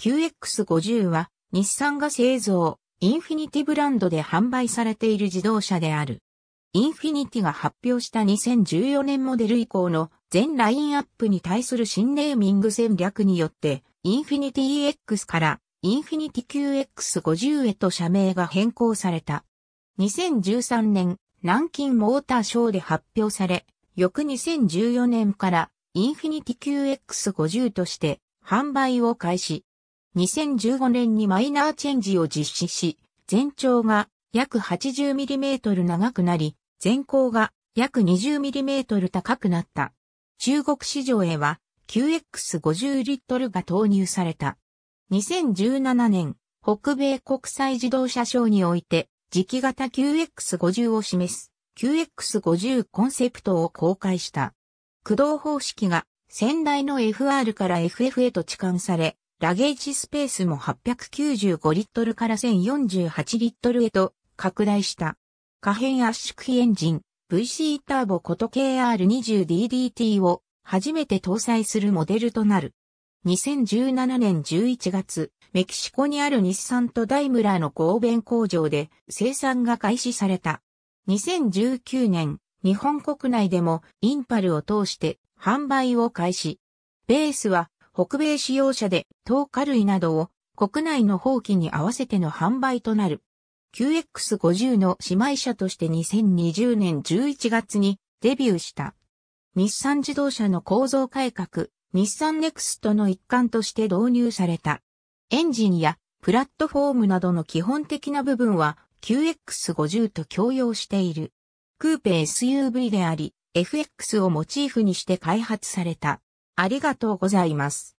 QX50 は日産が製造、インフィニティブランドで販売されている自動車である。インフィニティが発表した2014年モデル以降の全ラインアップに対する新ネーミング戦略によって、インフィニティ EX からインフィニティ QX50 へと社名が変更された。2013年、南京モーターショーで発表され、翌2014年からインフィニティ QX50 として販売を開始。2015年にマイナーチェンジを実施し、全長が約 80mm 長くなり、全高が約 20mm 高くなった。中国市場へは QX50 リットルが投入された。2017年、北米国際自動車省において、磁気型 QX50 を示す QX50 コンセプトを公開した。駆動方式が先代の FR から FF へと置換され、ラゲージスペースも895リットルから1048リットルへと拡大した。可変圧縮エンジン VC ターボこと KR20DDT を初めて搭載するモデルとなる。2017年11月、メキシコにある日産とダイムラーの合弁工場で生産が開始された。2019年、日本国内でもインパルを通して販売を開始。ベースは北米使用車で糖化類などを国内の放棄に合わせての販売となる。QX50 の姉妹車として2020年11月にデビューした。日産自動車の構造改革、日産ネクストの一環として導入された。エンジンやプラットフォームなどの基本的な部分は QX50 と共用している。クーペ SUV であり、FX をモチーフにして開発された。ありがとうございます。